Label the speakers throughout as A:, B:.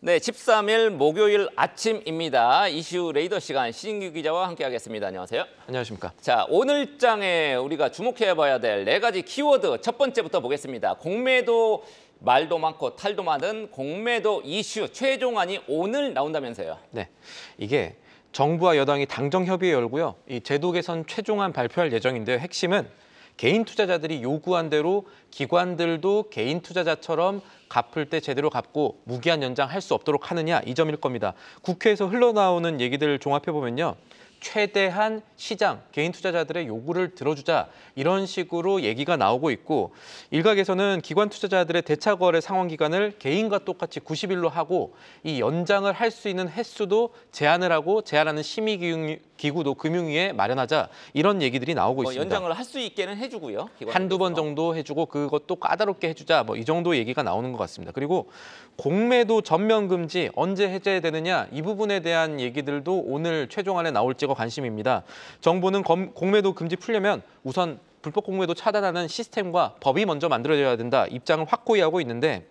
A: 네, 13일 목요일 아침입니다. 이슈 레이더 시간 신규 기자와 함께하겠습니다. 안녕하세요. 안녕하십니까. 자, 오늘 장에 우리가 주목해봐야 될 네 가지 키워드 첫 번째부터 보겠습니다. 공매도 말도 많고 탈도 많은 공매도 이슈 최종안이 오늘 나온다면서요.
B: 네, 이게 정부와 여당이 당정 협의회 열고요. 이 제도 개선 최종안 발표할 예정인데 요 핵심은 개인 투자자들이 요구한 대로 기관들도 개인 투자자처럼 갚을 때 제대로 갚고 무기한 연장할 수 없도록 하느냐 이 점일 겁니다. 국회에서 흘러나오는 얘기들을 종합해보면요. 최대한 시장, 개인 투자자들의 요구를 들어주자 이런 식으로 얘기가 나오고 있고 일각에서는 기관 투자자들의 대차 거래 상환 기간을 개인과 똑같이 90일로 하고 이 연장을 할 수 있는 횟수도 제한을 하고 제한하는 심의 기구도 금융위에 마련하자 이런 얘기들이 나오고 뭐 있습니다. 연장을 할
A: 수 있게는 해주고요. 한두
B: 번 정도 해주고 그것도 까다롭게 해주자 뭐 이 정도 얘기가 나오는 것 같습니다. 그리고 공매도 전면 금지 언제 해제되느냐 이 부분에 대한 얘기들도 오늘 최종안에 나올지 문제가 관심입니다. 정부는 검, 공매도 금지 풀려면 우선 불법 공매도 차단하는 시스템과 법이 먼저 만들어져야 된다 입장을 확고히 하고 있는데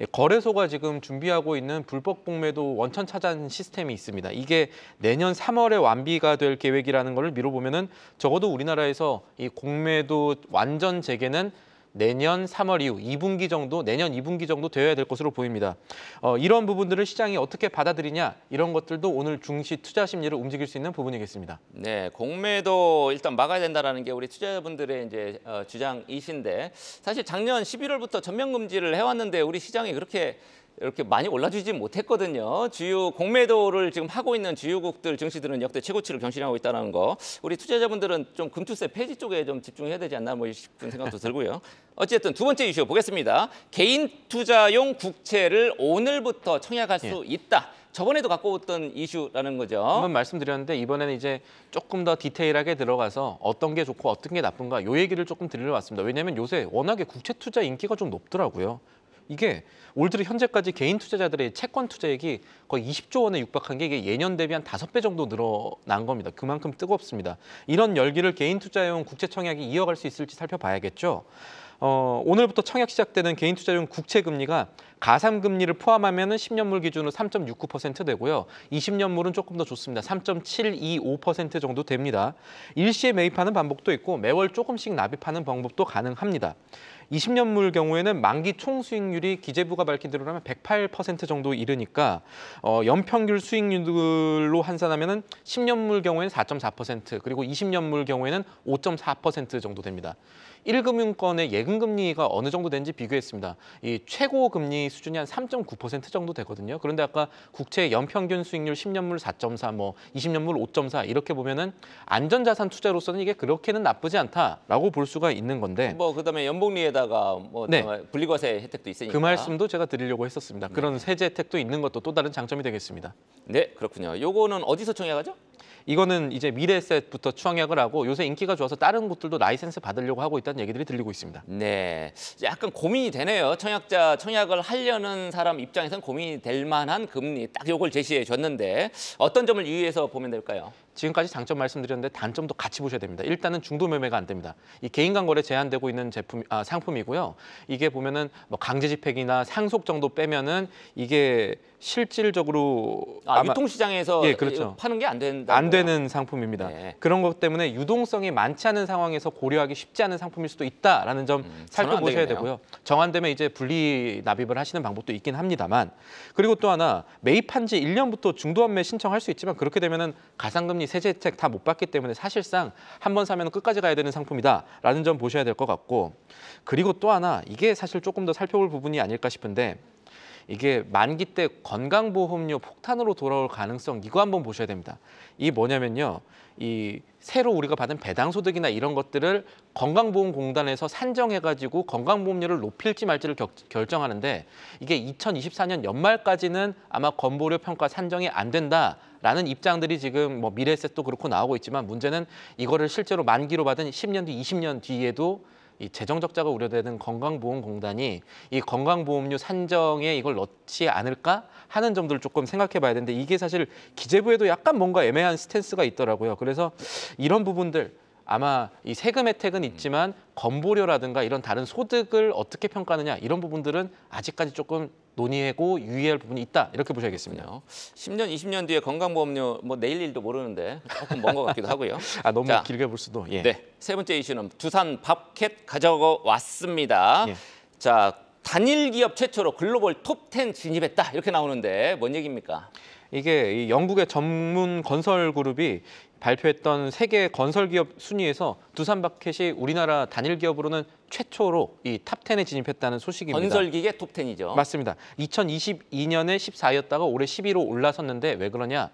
B: 예, 거래소가 지금 준비하고 있는 불법 공매도 원천 차단 시스템이 있습니다. 이게 내년 3월에 완비가 될 계획이라는 걸 미뤄보면 적어도 우리나라에서 이 공매도 완전 재개는 내년 3월 이후 2분기 정도, 내년 2분기 정도 되어야 될 것으로 보입니다. 어, 이런 부분들을 시장이 어떻게 받아들이냐 이런 것들도 오늘 중시 투자 심리를 움직일 수 있는 부분이겠습니다.
A: 네, 공매도 일단 막아야 된다라는 게 우리 투자자분들의 이제 어, 주장이신데 사실 작년 11월부터 전면 금지를 해왔는데 우리 시장이 그렇게 이렇게 많이 올라주지 못했거든요. 주요 공매도를 지금 하고 있는 주요국들 증시들은 역대 최고치를 경신하고 있다는 거. 우리 투자자분들은 좀 금투세 폐지 쪽에 좀 집중해야 되지 않나 뭐 싶은 생각도 들고요. 어쨌든 두 번째 이슈 보겠습니다. 개인 투자용 국채를 오늘부터 청약할 수 예. 있다. 저번에도 갖고 왔던 이슈라는 거죠. 한번 말씀드렸는데 이번에는 이제
B: 조금 더 디테일하게 들어가서 어떤 게 좋고 어떤 게 나쁜가 요 얘기를 조금 드리려 왔습니다. 왜냐하면 요새 워낙에 국채 투자 인기가 좀 높더라고요. 이게 올 들어 현재까지 개인 투자자들의 채권 투자액이 거의 20조 원에 육박한 게 이게 예년 대비 한 다섯 배 정도 늘어난 겁니다. 그만큼 뜨겁습니다. 이런 열기를 개인 투자용 국채 청약이 이어갈 수 있을지 살펴봐야겠죠. 어, 오늘부터 청약 시작되는 개인 투자용 국채 금리가 가삼금리를 포함하면 은 10년물 기준으로 3.69% 되고요. 20년물은 조금 더 좋습니다. 3.725% 정도 됩니다. 일시에 매입하는 방법도 있고 매월 조금씩 납입하는 방법도 가능합니다. 20년물 경우에는 만기 총 수익률이 기재부가 밝힌 대로라면 108% 정도 이르니까 어, 연평균 수익률로 환산하면 10년물 경우에는 4.4% 그리고 20년물 경우에는 5.4% 정도 됩니다. 1금융권의 예금금리가 어느 정도 되는지 비교했습니다. 이 최고 금리 수준이 한 3.9% 정도 되거든요. 그런데 아까 국채 연평균 수익률 10년물 4.4, 뭐 20년물 5.4 이렇게 보면은 안전자산 투자로서는 이게 그렇게는 나쁘지 않다라고 볼 수가 있는 건데.
A: 뭐 그다음에 연봉리에다가 뭐 네. 뭐 분리과세 혜택도 있으니까. 그 말씀도
B: 제가 드리려고 했었습니다. 네. 그런 세제 혜택도 있는 것도 또 다른 장점이 되겠습니다. 네, 그렇군요. 요거는 어디서 청약하죠? 이거는 이제 미래셋부터 추앙약을 하고 요새 인기가 좋아서 다른 곳들도 라이센스 받으려고 하고 있다는 얘기들이 들리고 있습니다.
A: 네, 약간 고민이 되네요. 청약자 청약을 할 팔려는 사람 입장에선 고민이 될 만한 금리 딱 요걸 제시해 줬는데 어떤 점을 유의해서 보면 될까요? 지금까지 장점
B: 말씀드렸는데 단점도 같이 보셔야 됩니다. 일단은 중도 매매가 안 됩니다. 이 개인간 거래 제한되고 있는 제품 아, 상품이고요. 이게 보면은 뭐 강제 집행이나 상속 정도 빼면은 이게 실질적으로 아, 유통 시장에서 예, 그렇죠. 파는
A: 게 안 된다. 안 되는 상품입니다.
B: 네. 그런 것 때문에 유동성이 많지 않은 상황에서 고려하기 쉽지 않은 상품일 수도 있다라는 점 음, 살펴보셔야 되고요. 정한되면 이제 분리 납입을 하시는 방법도 있긴 합니다만. 그리고 또 하나 매입한 지 일년부터 중도 판매 신청할 수 있지만 그렇게 되면은 가상금리 당연히 세제 혜택 다 못 받기 때문에 사실상 한 번 사면 끝까지 가야 되는 상품이다라는 점 보셔야 될 것 같고 그리고 또 하나 이게 사실 조금 더 살펴볼 부분이 아닐까 싶은데 이게 만기 때 건강보험료 폭탄으로 돌아올 가능성 이거 한번 보셔야 됩니다. 이 뭐냐면요. 이 새로 우리가 받은 배당소득이나 이런 것들을 건강보험공단에서 산정해가지고 건강보험료를 높일지 말지를 겨, 결정하는데 이게 2024년 연말까지는 아마 건보료 평가 산정이 안 된다 라는 입장들이 지금 뭐 미래에셋도 그렇고 나오고 있지만 문제는 이거를 실제로 만기로 받은 10년 뒤, 20년 뒤에도 이 재정 적자가 우려되는 건강보험공단이 이 건강보험료 산정에 이걸 넣지 않을까 하는 점들을 조금 생각해 봐야 되는데 이게 사실 기재부에도 약간 뭔가 애매한 스탠스가 있더라고요. 그래서 이런 부분들 아마 이 세금 혜택은 있지만 건보료라든가 이런 다른 소득을 어떻게 평가하느냐 이런 부분들은 아직까지 조금 논의하고 유의할 부분이 있다 이렇게 보셔야겠습니다.
A: 10년, 20년 뒤에 건강보험료 뭐 내일 일도 모르는데 조금 먼 것 같기도 하고요. 아 너무 자, 길게 볼 수도. 예. 네. 세 번째 이슈는 두산 밥캣 가져가 왔습니다. 예. 자 단일 기업 최초로 글로벌 톱10 진입했다 이렇게 나오는데 뭔 얘기입니까? 이게 이 영국의 전문 건설 그룹이
B: 발표했던 세계 건설 기업 순위에서 두산 바켓이 우리나라 단일 기업으로는 최초로 이 탑10에 진입했다는 소식입니다. 건설기계
A: 톱10이죠.
B: 맞습니다. 2022년에 14위였다가 올해 10위로 올라섰는데 왜 그러냐?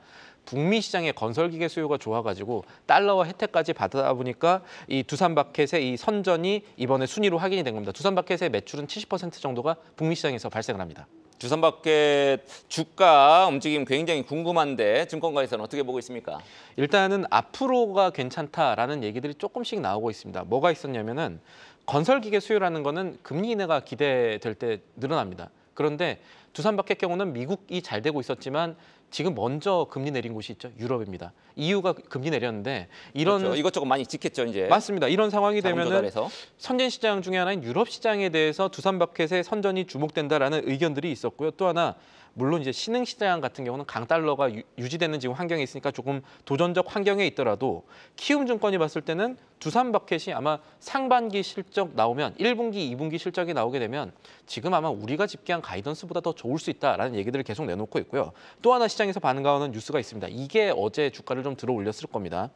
B: 북미 시장의 건설기계 수요가 좋아가지고 달러와 혜택까지 받다 보니까 이 두산바켓의 이 선전이 이번에 순위로 확인이 된 겁니다. 두산바켓의 매출은 70% 정도가 북미 시장에서 발생을 합니다.
A: 주선밖에 주가 움직임 굉장히 궁금한데 증권가에서는 어떻게 보고 있습니까? 일단은
B: 앞으로가 괜찮다라는 얘기들이 조금씩 나오고 있습니다. 뭐가 있었냐면은 건설기계 수요라는 거는 금리 인하가 기대될 때 늘어납니다. 그런데 두산박의 경우는 미국이 잘 되고 있었지만 지금 먼저 금리 내린 곳이 있죠. 유럽입니다. 이유가 e 금리 내렸는데
A: 이런 그렇죠. 이것저것 많이 찍혔죠 이제. 맞습니다.
B: 이런 상황이 되면은 선진 시장 중에 하나인 유럽 시장에 대해서 두산바켓의 선전이 주목된다라는 의견들이 있었고요. 또 하나 물론 이제 신흥 시장 같은 경우는 강달러가 유지되는 지금 환경에 있으니까 조금 도전적 환경에 있더라도 키움증권이 봤을 때는 두산 바켓이 아마 상반기 실적 나오면 1분기, 2분기 실적이 나오게 되면 지금 아마 우리가 집계한 가이던스보다 더 좋을 수 있다라는 얘기들을 계속 내놓고 있고요. 또 하나 시장에서 반가하는 뉴스가 있습니다. 이게 어제 주가를 좀 들어 올렸을 겁니다.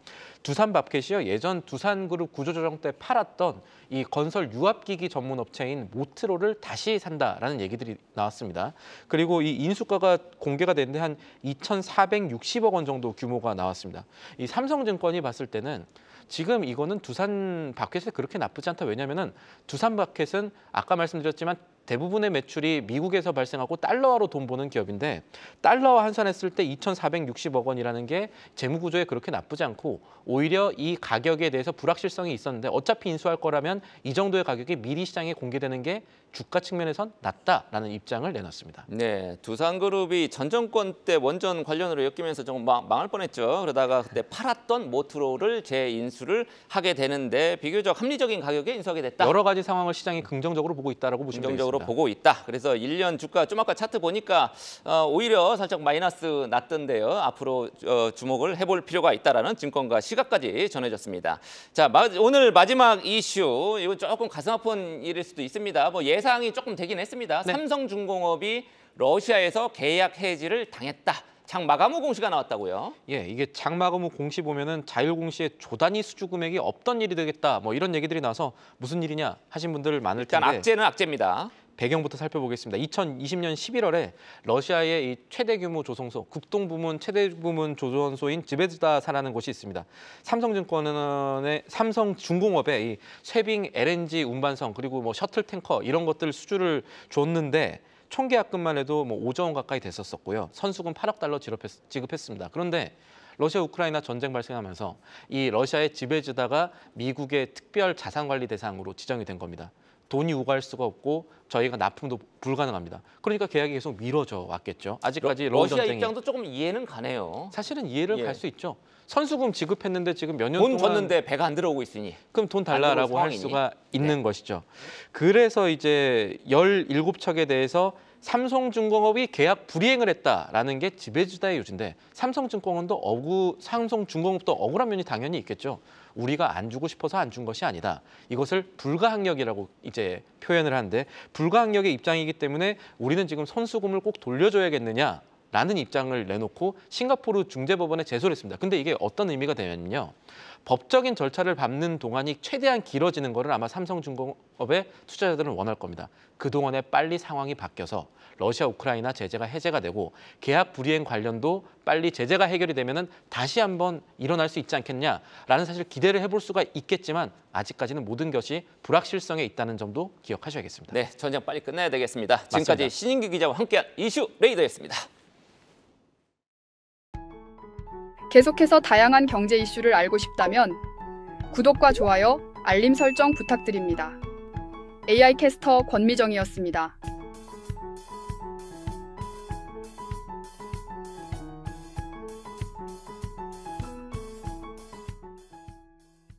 B: 두산 바켓이요 예전 두산그룹 구조조정 때 팔았던 이 건설 유압기기 전문 업체인 모트로를 다시 산다라는 얘기들이 나왔습니다. 그리고 이 인수가가 공개가 됐는데 한 2,460억 원 정도 규모가 나왔습니다. 이 삼성증권이 봤을 때는 지금 이거는 두산 바켓에 그렇게 나쁘지 않다. 왜냐면은 두산 바켓은 아까 말씀드렸지만 대부분의 매출이 미국에서 발생하고 달러화로 돈 버는 기업인데 달러화 환산했을 때 2,460억 원이라는 게 재무 구조에 그렇게 나쁘지 않고 오히려 이 가격에 대해서 불확실성이 있었는데 어차피 인수할 거라면 이 정도의 가격이 미리 시장에 공개되는 게 주가 측면에선 낫다라는 입장을 내놨습니다.
A: 네, 두산그룹이 전 정권 때 원전 관련으로 엮이면서 좀 망, 망할 뻔했죠. 그러다가 그때 팔았던 모트로를 재인수를 하게 되는데 비교적 합리적인 가격에 인수하게 됐다. 여러
B: 가지 상황을 시장이 긍정적으로 보고 있다라고 보시면 됩니다. 전으로 보고
A: 있다. 그래서 1년 주가 좀 아까 차트 보니까 어, 오히려 살짝 마이너스 났던데요. 앞으로 어, 주목을 해볼 필요가 있다라는 증권가 시각까지 전해졌습니다. 자 마, 오늘 마지막 이슈 이건 조금 가슴 아픈 일일 수도 있습니다. 뭐 예상이 조금 되긴 했습니다. 네. 삼성중공업이 러시아에서 계약 해지를 당했다. 장마감 후 공시가 나왔다고요?
B: 예, 이게 장마감 후 공시 보면은 자율 공시에 조단위 수주 금액이 없던 일이 되겠다. 뭐 이런 얘기들이 나서 무슨 일이냐 하신 분들 많을 텐데. 일단 악재는 악재입니다. 배경부터 살펴보겠습니다. 2020년 11월에 러시아의 최대 규모 조성소, 국동 부문 최대 부문 조선소인 지베즈다사라는 곳이 있습니다. 삼성증권의 삼성중공업의 이 쇠빙 LNG 운반성 그리고 뭐 셔틀 탱커 이런 것들 수주를 줬는데 총계약금만 해도 뭐 5조 원 가까이 됐었었고요. 선수금 8억 달러 지급했, 습니다 그런데 러시아 우크라이나 전쟁 발생하면서 이 러시아의 지베즈다가 미국의 특별 자산 관리 대상으로 지정이 된 겁니다. 돈이 오갈 수가 없고 저희가 납품도 불가능합니다. 그러니까 계약이 계속 미뤄져 왔겠죠. 아직까지 러, 시아 입장도 조금 이해는 가네요. 사실은 이해를 예. 갈수 있죠. 선수금 지급했는데 지금 몇년돈 동안 줬는데
A: 배가 안 들어오고 있으니 그럼 돈 달라라고 할 수가
B: 있는 네. 것이죠. 그래서 이제 열일곱 척에 대해서 삼성중공업이 계약 불이행을 했다라는 게지배주자의 요지인데 삼성증권도 억울, 삼성중공업도 억울한 면이 당연히 있겠죠. 우리가 안 주고 싶어서 안 준 것이 아니다. 이것을 불가항력이라고 이제 표현을 하는데 불가항력의 입장이기 때문에 우리는 지금 선수금을 꼭 돌려줘야겠느냐 라는 입장을 내놓고 싱가포르 중재법원에 제소를 했습니다. 근데 이게 어떤 의미가 되냐면요. 법적인 절차를 밟는 동안이 최대한 길어지는 거를 아마 삼성중공업의 투자자들은 원할 겁니다. 그동안에 빨리 상황이 바뀌어서 러시아 우크라이나 제재가 해제가 되고 계약 불이행 관련도 빨리 제재가 해결이 되면은 다시 한번 일어날 수 있지 않겠냐라는 사실 기대를 해볼 수가 있겠지만 아직까지는 모든 것이 불확실성에 있다는 점도
A: 기억하셔야겠습니다. 네, 전쟁 빨리 끝내야 되겠습니다. 지금까지 맞습니다. 신인규 기자와 함께한 이슈 레이더였습니다. 계속해서 다양한 경제 이슈를 알고 싶다면 구독과 좋아요, 알림 설정 부탁드립니다. AI 캐스터 권미정이었습니다.